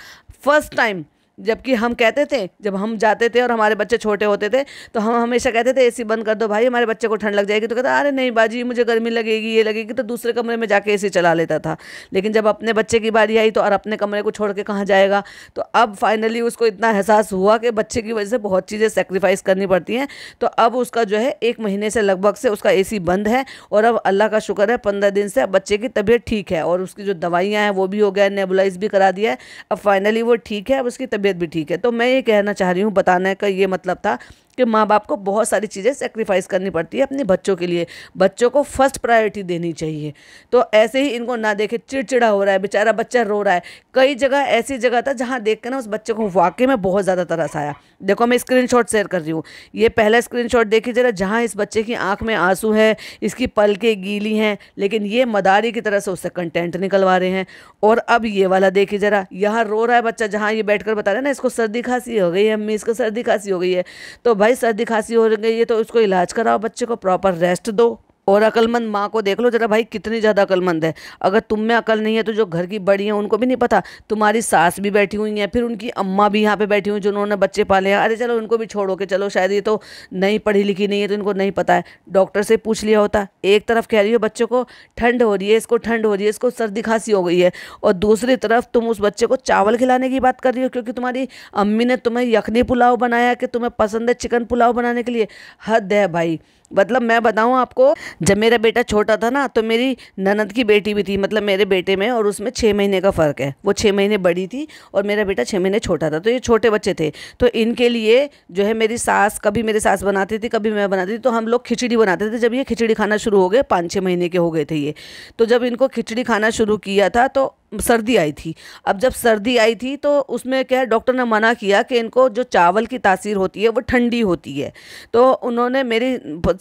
Speaker 1: फर्स्ट टाइम जबकि हम कहते थे जब हम जाते थे और हमारे बच्चे छोटे होते थे तो हम हमेशा कहते थे एसी बंद कर दो भाई हमारे बच्चे को ठंड लग जाएगी तो कहता अरे नहीं बाजी मुझे गर्मी लगेगी ये लगेगी तो दूसरे कमरे में जाके एसी चला लेता था लेकिन जब अपने बच्चे की बारी आई तो और अपने कमरे को छोड़ के कहाँ जाएगा तो अब फाइनली उसको इतना एहसास हुआ कि बच्चे की वजह से बहुत चीज़ें सेक्रीफाइस करनी पड़ती हैं तो अब उसका जो है एक महीने से लगभग से उसका ए बंद है और अब अल्लाह का शुक्र है पंद्रह दिन से बच्चे की तबीयत ठीक है और उसकी जो दवाइयाँ हैं वो भी हो गया नेबुलाइज भी करा दिया है अब फाइनली वो ठीक है अब उसकी तबीयत तबीयत भी ठीक है तो मैं ये कहना चाह रही हूँ बताने का ये मतलब था कि माँ बाप को बहुत सारी चीज़ें सेक्रीफाइस करनी पड़ती है अपने बच्चों के लिए बच्चों को फर्स्ट प्रायोरिटी देनी चाहिए तो ऐसे ही इनको ना देखे चिड़चिड़ा हो रहा है बेचारा बच्चा रो रहा है कई जगह ऐसी जगह था जहाँ देख ना उस बच्चे को वाकई में बहुत ज़्यादा तरस आया देखो मैं स्क्रीन शेयर कर रही हूँ ये पहला स्क्रीन देखिए ज़रा जहाँ इस बच्चे की आँख में आंसू है इसकी पलकें गीली हैं लेकिन ये मदारी की तरह से उससे कंटेंट निकलवा रहे हैं और अब ये वाला देखिए ज़रा यहाँ रो रहा है बच्चा जहाँ ये बैठ बता रहे ना इसको सर्दी खांसी हो गई है मम्मी इसको सर्दी खांसी हो गई है तो भाई सर्दी खांसी हो रही है तो उसको इलाज कराओ बच्चे को प्रॉपर रेस्ट दो और अकलमंद माँ को देख लो जरा भाई कितनी ज़्यादा अकलमंद है अगर तुम में अकल नहीं है तो जो घर की बड़ी हैं उनको भी नहीं पता तुम्हारी सास भी बैठी हुई हैं फिर उनकी अम्मा भी यहाँ पे बैठी हुई जिन्होंने बच्चे पाले हैं अरे चलो उनको भी छोड़ो के चलो शायद ये तो नहीं पढ़ी लिखी नहीं है तो इनको नहीं पता है डॉक्टर से पूछ लिया होता एक तरफ कह रही हो बच्चों को ठंड हो रही है इसको ठंड हो रही है इसको सर्दी खांसी हो गई है और दूसरी तरफ तुम उस बच्चे को चावल खिलाने की बात कर रही हो क्योंकि तुम्हारी अम्मी ने तुम्हें यखनी पुलाव बनाया कि तुम्हें पसंद है चिकन पुलाव बनाने के लिए हद है भाई मतलब मैं बताऊँ आपको जब मेरा बेटा छोटा था ना तो मेरी ननद की बेटी भी थी मतलब मेरे बेटे में और उसमें छः महीने का फ़र्क है वो छः महीने बड़ी थी और मेरा बेटा छः महीने छोटा था तो ये छोटे बच्चे थे तो इनके लिए जो है मेरी सास कभी मेरी सास बनाती थी कभी मैं बनाती थी तो हम लोग खिचड़ी बनाते थे जब ये खिचड़ी खाना शुरू हो गए पाँच छः महीने के हो गए थे ये तो जब इनको खिचड़ी खाना शुरू किया था तो सर्दी आई थी अब जब सर्दी आई थी तो उसमें क्या है डॉक्टर ने मना किया कि इनको जो चावल की तासीर होती है वो ठंडी होती है तो उन्होंने मेरी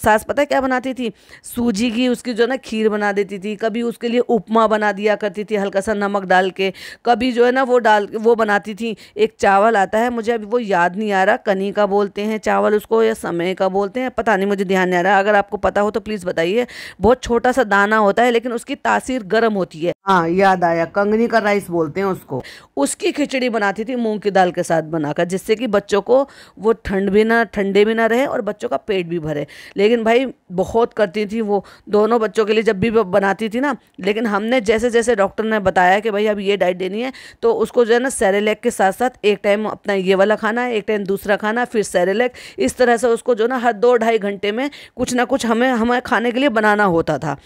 Speaker 1: सास पता है क्या बनाती थी सूजी की उसकी जो ना खीर बना देती थी कभी उसके लिए उपमा बना दिया करती थी हल्का सा नमक डाल के कभी जो है ना वो डाल वो बनाती थी एक चावल आता है मुझे अभी वो याद नहीं आ रहा कनी का बोलते हैं चावल उसको या समय का बोलते हैं पता नहीं मुझे ध्यान नहीं आ रहा अगर आपको पता हो तो प्लीज़ बताइए बहुत छोटा सा दाना होता है लेकिन उसकी तासीर गर्म होती है हाँ याद आया कंगनी का राइस बोलते हैं उसको उसकी खिचड़ी बनाती थी मूंग की दाल के साथ बनाकर जिससे कि बच्चों को वो ठंड भी ना ठंडे भी ना रहे और बच्चों का पेट भी भरे लेकिन भाई बहुत करती थी वो दोनों बच्चों के लिए जब भी बनाती थी ना लेकिन हमने जैसे जैसे डॉक्टर ने बताया कि भाई अब ये डाइट देनी है तो उसको जो है ना सैरेलेक के साथ साथ एक टाइम अपना ये वाला खाना है एक टाइम दूसरा खाना फिर सैरेलेक इस तरह से उसको जो ना हर दो ढाई घंटे में कुछ ना कुछ हमें हमें खाने के लिए बनाना होता था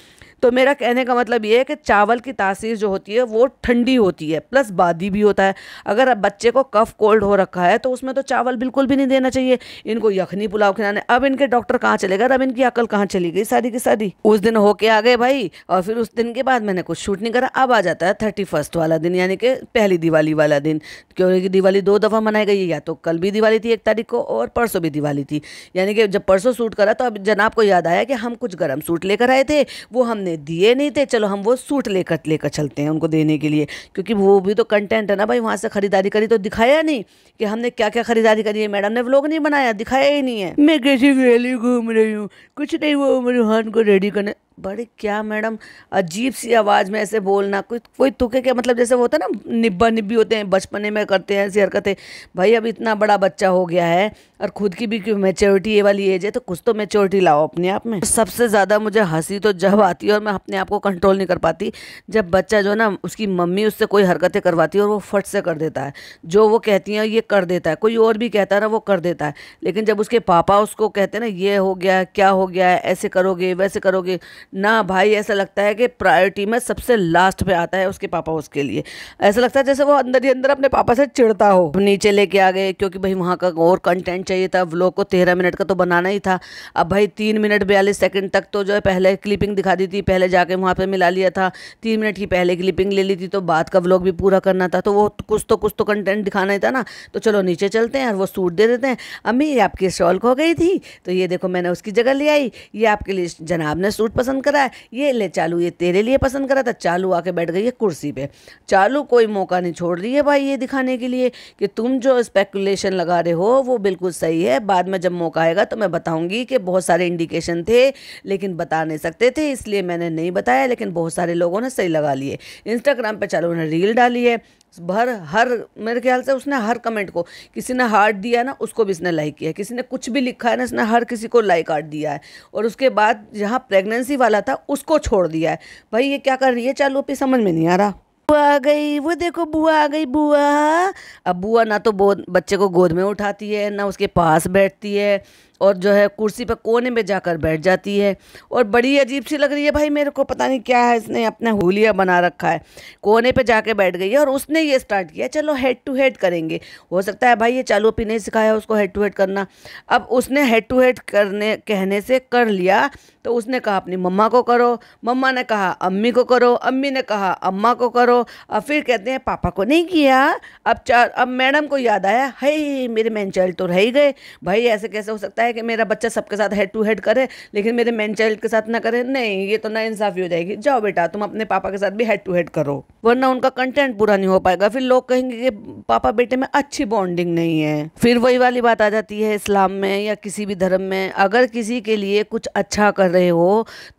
Speaker 1: तो मेरा कहने का मतलब ये है कि चावल की तासीर जो होती है वो ठंडी होती है प्लस बादी भी होता है अगर बच्चे को कफ़ कोल्ड हो रखा है तो उसमें तो चावल बिल्कुल भी नहीं देना चाहिए इनको यखनी पुलाव खिलाने अब इनके डॉक्टर कहाँ चले गए अब इनकी अकल कहाँ चली गई शादी की शादी उस दिन होके आ गए भाई और फिर उस दिन के बाद मैंने कुछ शूट नहीं करा अब आ जाता है थर्टी फर्स्ट वाला दिन यानी कि पहली दिवाली वाला दिन क्योंकि दिवाली दो दफ़ा मनाई गई है या तो कल भी दिवाली थी एक तारीख को और परसों भी दिवाली थी यानी कि जब परसों सूट करा तो अब जनाब को याद आया कि हम कुछ गर्म सूट लेकर आए थे वो हमने दिए नहीं थे चलो हम वो सूट लेकर लेकर चलते हैं उनको देने के लिए क्योंकि वो भी तो कंटेंट है ना भाई वहाँ से ख़रीदारी करी तो दिखाया नहीं कि हमने क्या क्या ख़रीदारी करी है मैडम ने व्लॉग नहीं बनाया दिखाया ही नहीं है मैं कैसी वैली घूम रही हूँ कुछ नहीं वो मेरे हाथ को रेडी करने बड़े क्या मैडम अजीब सी आवाज़ में ऐसे बोलना कोई कोई तुके के मतलब जैसे वो होता है ना निब्बा निब्बी होते हैं बचपने में करते हैं ऐसी हरकतें भाई अब इतना बड़ा बच्चा हो गया है और खुद की भी मेच्योरिटी ये वाली एज है तो कुछ तो मेच्योरिटी लाओ अपने आप में सबसे ज़्यादा मुझे हंसी तो जब आती है और मैं अपने आप को कंट्रोल नहीं कर पाती जब बच्चा जो ना उसकी मम्मी उससे कोई हरकतें करवाती है और वो फट से कर देता है जो वो कहती हैं ये कर देता है कोई और भी कहता है ना वो कर देता है लेकिन जब उसके पापा उसको कहते हैं ना ये हो गया क्या हो गया ऐसे करोगे वैसे करोगे ना भाई ऐसा लगता है कि प्रायोरिटी में सबसे लास्ट पे आता है उसके पापा उसके लिए ऐसा लगता है जैसे वो अंदर ही अंदर अपने पापा से चिड़ता हो नीचे लेके आ गए क्योंकि भाई वहाँ का और कंटेंट चाहिए था व्लॉग को तेरह मिनट का तो बनाना ही था अब भाई तीन मिनट बयालीस सेकेंड तक तो जो है पहले क्लिपिंग दिखा दी थी पहले जाके वहाँ पर मिला लिया था तीन मिनट की पहले क्लिपिंग ले ली थी तो बाद का व्लॉग भी पूरा करना था तो वो कुछ तो कुछ तो कंटेंट दिखाना ही था ना तो चलो नीचे चलते हैं और वो सूट दे देते हैं अम्मी ये आपकी शॉल खो गई थी तो ये देखो मैंने उसकी जगह ले आई ये आपके लिए जनाब ने सूट पसंद पसंद करा है ये ले चालू ये तेरे लिए पसंद करा था चालू आके बैठ गई है कुर्सी पे चालू कोई मौका नहीं छोड़ रही है भाई ये दिखाने के लिए कि तुम जो स्पेकुलेशन लगा रहे हो वो बिल्कुल सही है बाद में जब मौका आएगा तो मैं बताऊँगी कि बहुत सारे इंडिकेशन थे लेकिन बता नहीं सकते थे इसलिए मैंने नहीं बताया लेकिन बहुत सारे लोगों ने सही लगा लिए इंस्टाग्राम पर चालू ने रील डाली है भर हर मेरे ख्याल से उसने हर कमेंट को किसी ने हार्ट दिया है ना उसको भी इसने लाइक किया है किसी ने कुछ भी लिखा है ना इसने हर किसी को लाइक हार्ट दिया है और उसके बाद जहाँ प्रेगनेंसी वाला था उसको छोड़ दिया है भाई ये क्या कर रही है चालू अभी समझ में नहीं आ रहा बुआ आ गई वो देखो बुआ आ गई बुआ अब बुआ ना तो बच्चे को गोद में उठाती है ना उसके पास बैठती है और जो है कुर्सी पर कोने में जाकर बैठ जाती है और बड़ी अजीब सी लग रही है भाई मेरे को पता नहीं क्या है इसने अपना होलिया बना रखा है कोने पर जाके बैठ गई है और उसने ये स्टार्ट किया चलो हेड टू हेड करेंगे हो सकता है भाई ये चालू पी नहीं सिखाया उसको हेड टू हेड करना अब उसने हेड टू हेड करने कहने से कर लिया तो उसने कहा अपनी मम्मा को करो मम्मा ने कहा अम्मी को करो अम्मी ने कहा अम्मा को करो और फिर कहते हैं पापा को नहीं किया अब चार अब मैडम को याद आया है मेरे मैन चाइल्ड तो रह गए भाई ऐसे कैसे हो सकता है चाहता है कि मेरा बच्चा सबके साथ हेड टू हेड करे लेकिन मेरे मैन चाइल्ड के साथ ना करे नहीं ये तो ना इंसाफी हो जाएगी जाओ बेटा तुम अपने पापा के साथ भी हेड टू हेड करो वरना उनका कंटेंट पूरा नहीं हो पाएगा फिर लोग कहेंगे कि पापा बेटे में अच्छी बॉन्डिंग नहीं है फिर वही वाली बात आ जाती है इस्लाम में या किसी भी धर्म में अगर किसी के लिए कुछ अच्छा कर रहे हो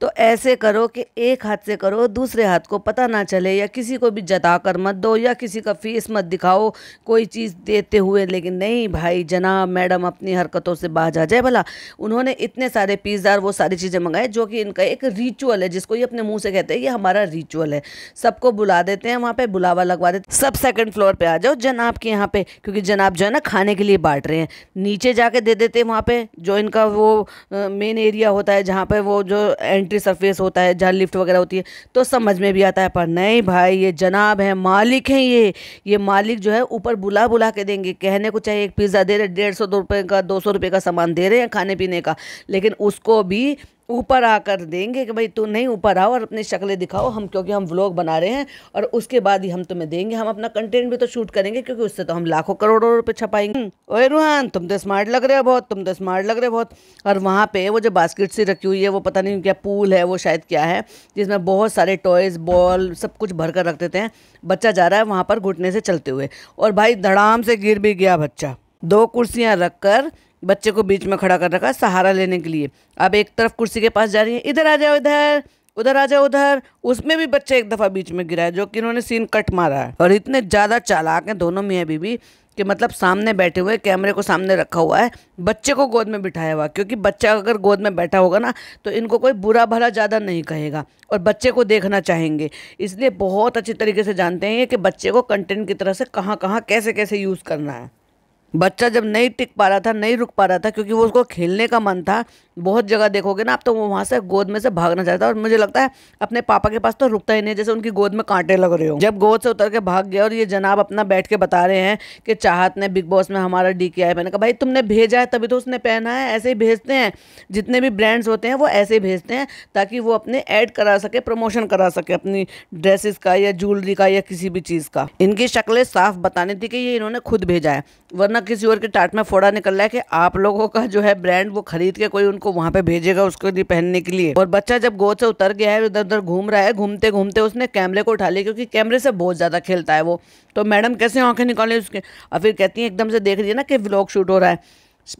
Speaker 1: तो ऐसे करो कि एक हाथ से करो दूसरे हाथ को पता ना चले या किसी को भी जता कर मत दो या किसी का फीस मत दिखाओ कोई चीज़ देते हुए लेकिन नहीं भाई जना मैडम अपनी हरकतों से बाज आ जाए है भला उन्होंने इतने सारे पिज़्ज़ा वो सारी चीज़ें मंगाई जो कि इनका एक रिचुअल है जिसको ये अपने मुंह से कहते हैं ये हमारा रिचुअल है सबको बुला देते हैं वहाँ पर बुलावा लगवा देते सब सेकेंड फ्लोर पर आ जाओ जनाब के यहाँ पर क्योंकि जनाब जो है ना खाने के लिए बांट रहे हैं नीचे जाके दे देते हैं वहाँ पर जो इनका वो मेन एरिया होता है जहाँ पर वो जो एंट्री सरफेस होता है जहाँ लिफ्ट वगैरह होती है तो समझ में भी आता है पर नहीं भाई ये जनाब है मालिक हैं ये ये मालिक जो है ऊपर बुला बुला के देंगे कहने को चाहिए एक पिज़्ज़ा दे रहे डेढ़ सौ दो रुपये का दो सौ रुपये का सामान दे रहे हैं खाने पीने का लेकिन उसको भी ऊपर आकर देंगे कि भाई तू नहीं ऊपर आओ और अपनी शक्लें दिखाओ हम क्योंकि हम व्लॉग बना रहे हैं और उसके बाद ही हम तुम्हें देंगे हम अपना कंटेंट भी तो शूट करेंगे क्योंकि उससे तो हम लाखों करोड़ों रुपए छपाएंगे ओए रुहान तुम तो स्मार्ट लग रहे हो बहुत तुम तो स्मार्ट लग रहे हो बहुत और वहाँ पर वो जो बास्केट सी रखी हुई है वो पता नहीं क्या पूल है वो शायद क्या है जिसमें बहुत सारे टॉयज़ बॉल सब कुछ भर कर रख देते हैं बच्चा जा रहा है वहाँ पर घुटने से चलते हुए और भाई धड़ाम से गिर भी गया बच्चा दो कुर्सियाँ रख कर बच्चे को बीच में खड़ा कर रखा है सहारा लेने के लिए अब एक तरफ कुर्सी के पास जा रही है इधर आ जाओ इधर उधर आ जाओ उधर उसमें भी बच्चा एक दफ़ा बीच में गिरा है जो कि इन्होंने सीन कट मारा है और इतने ज़्यादा चालाक हैं दोनों मियाँ बीबी कि मतलब सामने बैठे हुए कैमरे को सामने रखा हुआ है बच्चे को गोद में बिठाया हुआ क्योंकि बच्चा अगर गोद में बैठा होगा ना तो इनको कोई बुरा भला ज़्यादा नहीं कहेगा और बच्चे को देखना चाहेंगे इसलिए बहुत अच्छी तरीके से जानते हैं कि बच्चे को कंटेंट की तरह से कहाँ कहाँ कैसे कैसे यूज़ करना है बच्चा जब नहीं टिक पा रहा था नहीं रुक पा रहा था क्योंकि वो उसको खेलने का मन था बहुत जगह देखोगे ना आप तो वो वहाँ से गोद में से भागना चाहता और मुझे लगता है अपने पापा के पास तो रुकता ही नहीं जैसे उनकी गोद में कांटे लग रहे हो जब गोद से उतर के भाग गया और ये जनाब अपना बैठ के बता रहे हैं कि चाहत ने बिग बॉस में हमारा डी किया है मैंने कहा भाई तुमने भेजा है तभी तो उसने पहना है ऐसे ही भेजते हैं जितने भी ब्रांड्स होते हैं वो ऐसे ही भेजते हैं ताकि वो अपने ऐड करा सके प्रमोशन करा सके अपनी ड्रेसेस का या ज्वेलरी का या किसी भी चीज़ का इनकी शक्लें साफ बतानी थी कि ये इन्होंने खुद भेजा है वरना किसी और के टाट में फोड़ा निकल रहा है कि आप लोगों का जो है ब्रांड वो खरीद के कोई उनको को वहाँ पे भेजेगा उसको लिए पहनने के लिए और बच्चा जब गोद से उतर गया है इधर उधर घूम रहा है घूमते घूमते उसने कैमरे को उठा लिया क्योंकि कैमरे से बहुत ज़्यादा खेलता है वो तो मैडम कैसे आंखें निकाली उसके और फिर कहती हैं एकदम से देख लिया ना कि व्लॉग शूट हो रहा है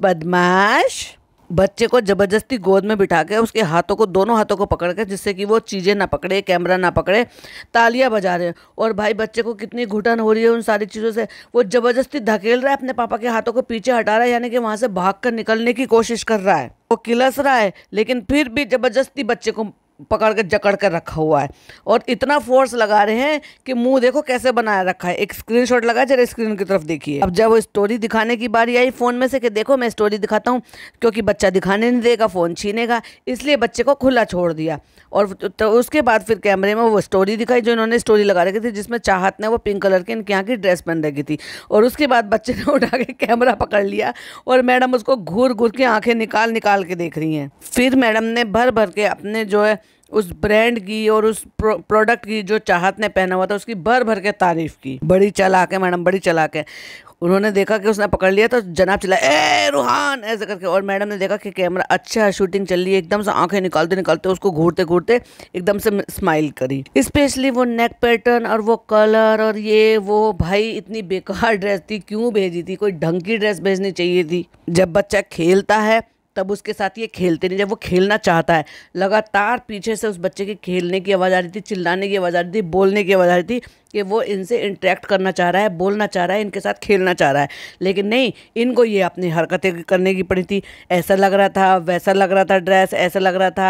Speaker 1: बदमाश बच्चे को ज़बरदस्ती गोद में बिठा के उसके हाथों को दोनों हाथों को पकड़ के जिससे कि वो चीज़ें ना पकड़े कैमरा ना पकड़े तालियां बजा रहे हैं और भाई बच्चे को कितनी घुटन हो रही है उन सारी चीज़ों से वो ज़बरदस्ती धकेल रहा है अपने पापा के हाथों को पीछे हटा रहा है यानी कि वहाँ से भाग कर निकलने की कोशिश कर रहा है वो किलस रहा है लेकिन फिर भी ज़बरदस्ती बच्चे को पकड़ कर जकड़ कर रखा हुआ है और इतना फोर्स लगा रहे हैं कि मुंह देखो कैसे बनाया रखा है एक स्क्रीनशॉट लगा जरा स्क्रीन की तरफ देखिए अब जब वो स्टोरी दिखाने की बारी आई फ़ोन में से कि देखो मैं स्टोरी दिखाता हूँ क्योंकि बच्चा दिखाने नहीं देगा फ़ोन छीनेगा इसलिए बच्चे को खुला छोड़ दिया और तो, तो उसके बाद फिर कैमरे में वो स्टोरी दिखाई जो इन्होंने स्टोरी लगा रखी थी जिसमें चाहत ने वो पिंक कलर के इनके यहाँ की ड्रेस पहन रखी थी और उसके बाद बच्चे ने उठा के कैमरा पकड़ लिया और मैडम उसको घूर घूर के आँखें निकाल निकाल के देख रही हैं फिर मैडम ने भर भर के अपने जो है उस ब्रांड की और उस प्रोडक्ट की जो चाहत ने पहना हुआ था उसकी भर भर के तारीफ की बड़ी चला के मैडम बड़ी चला के उन्होंने देखा कि उसने पकड़ लिया तो जनाब चला ए रूहान ऐसे करके और मैडम ने देखा कि कैमरा अच्छा है शूटिंग चल रही है एकदम से आंखें निकालते निकालते उसको घूरते घूरते एकदम से स्माइल करी स्पेशली वो नेक पैटर्न और वो कलर और ये वो भाई इतनी बेकार ड्रेस थी क्यों भेजी थी कोई ढंग की ड्रेस भेजनी चाहिए थी जब बच्चा खेलता है तब उसके साथ ये खेलते नहीं जब वो खेलना चाहता है लगातार पीछे से उस बच्चे के खेलने की आवाज़ आ रही थी चिल्लाने की आवाज़ आ रही थी बोलने की आवाज़ आ रही थी कि वो इनसे इंटरेक्ट करना चाह रहा है बोलना चाह रहा है इनके साथ खेलना चाह रहा है लेकिन नहीं इनको ये अपनी हरकतें करने की पड़ी थी ऐसा लग रहा था वैसा लग रहा था ड्रेस ऐसा लग रहा था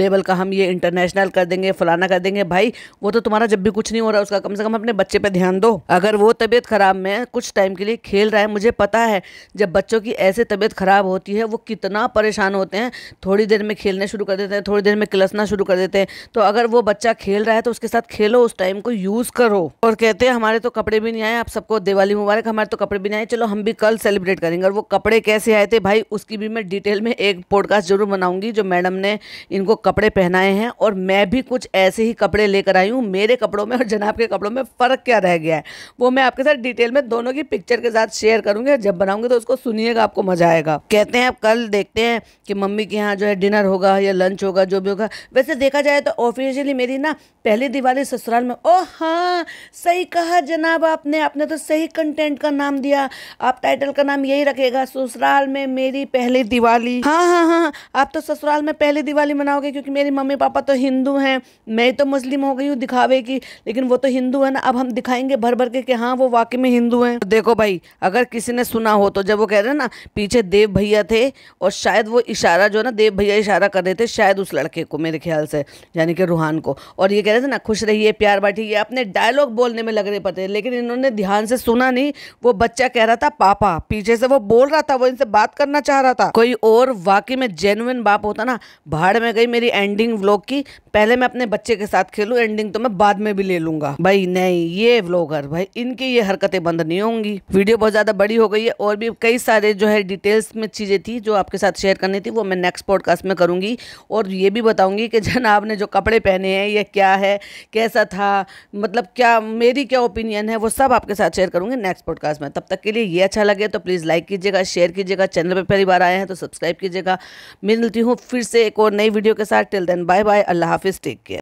Speaker 1: लेवल का हम ये इंटरनेशनल कर देंगे फलाना कर देंगे भाई वो तो तुम्हारा जब भी कुछ नहीं हो रहा उसका कम से कम अपने बच्चे पर ध्यान दो अगर वो तबीयत ख़राब में कुछ टाइम के लिए खेल रहा है मुझे पता है जब बच्चों की ऐसे तबीयत ख़राब होती है वो कितना परेशान होते हैं थोड़ी देर में खेलने शुरू कर देते हैं थोड़ी देर में क्लसना शुरू कर देते हैं तो अगर वो बच्चा खेल रहा है तो उसके साथ खेलो उस टाइम को यूज़ करो और कहते हैं हमारे तो कपड़े भी नहीं आए आप सबको दिवाली मुबारक हमारे तो कपड़े भी नहीं आए चलो हम भी कल सेलिब्रेट करेंगे और वो कपड़े कैसे आए थे भाई उसकी भी मैं डिटेल में एक पॉडकास्ट जरूर बनाऊंगी जो मैडम ने इनको कपड़े पहनाए हैं और मैं भी कुछ ऐसे ही कपड़े लेकर आई हूँ मेरे कपड़ों में और जनाब के कपड़ों में फ़र्क क्या रह गया है वो मैं आपके साथ डिटेल में दोनों की पिक्चर के साथ शेयर करूंगी जब बनाऊंगी तो उसको सुनिएगा आपको मज़ा आएगा कहते हैं आप कल देखते हैं कि मम्मी के यहाँ जो है डिनर होगा या लंच होगा जो भी होगा वैसे देखा जाए तो ऑफिशियली मेरी ना पहली दिवाली ससुराल में ओ हाँ सही कहा जनाब आपने आपने तो सही कंटेंट का नाम दिया आप टाइटल का नाम यही रखेगा ससुराल में मेरी पहली दिवाली हाँ हाँ हाँ आप तो ससुराल में पहली दिवाली मनाओगे क्योंकि मेरी मम्मी पापा तो हिंदू हैं मैं तो मुस्लिम हो गई हूँ दिखावे की लेकिन वो तो हिंदू है ना अब हम दिखाएंगे भर भर के कि हाँ वो वाकई में हिंदू हैं तो देखो भाई अगर किसी ने सुना हो तो जब वो कह रहे हैं ना पीछे देव भैया थे और शायद वो इशारा जो है ना देव भैया इशारा कर रहे थे शायद उस लड़के को मेरे ख्याल से यानी कि रूहान को और ये कह रहे थे ना खुश रहिए प्यार ये अपने डायरेक्ट डायलॉग बोलने में लग रहे पते लेकिन इन्होंने ध्यान से सुना नहीं वो बच्चा कह रहा था पापा पीछे से वो बोल रहा था वो इनसे बात करना चाह रहा था कोई और वाकई में जेनुअन बाप होता ना भाड़ में गई मेरी एंडिंग व्लॉग की पहले मैं अपने बच्चे के साथ खेलू एंडिंग तो मैं बाद में भी ले लूंगा भाई नहीं ये व्लॉगर भाई इनकी ये हरकतें बंद नहीं होंगी वीडियो बहुत ज़्यादा बड़ी हो गई है और भी कई सारे जो है डिटेल्स में चीज़ें थी जो आपके साथ शेयर करनी थी वो मैं नेक्स्ट पॉडकास्ट में करूंगी और ये भी बताऊंगी कि जनाब ने जो कपड़े पहने हैं ये क्या है कैसा था मतलब क्या क्या मेरी क्या ओपिनियन है वो सब आपके साथ शेयर करूंगी नेक्स्ट पॉडकास्ट में तब तक के लिए ये अच्छा लगे तो प्लीज़ लाइक कीजिएगा शेयर कीजिएगा चैनल पर पहली बार आए हैं तो सब्सक्राइब कीजिएगा मिलती हूँ फिर से एक और नई वीडियो के साथ टिल देन बाय बाय अल्लाह हाफिज़ टेक केयर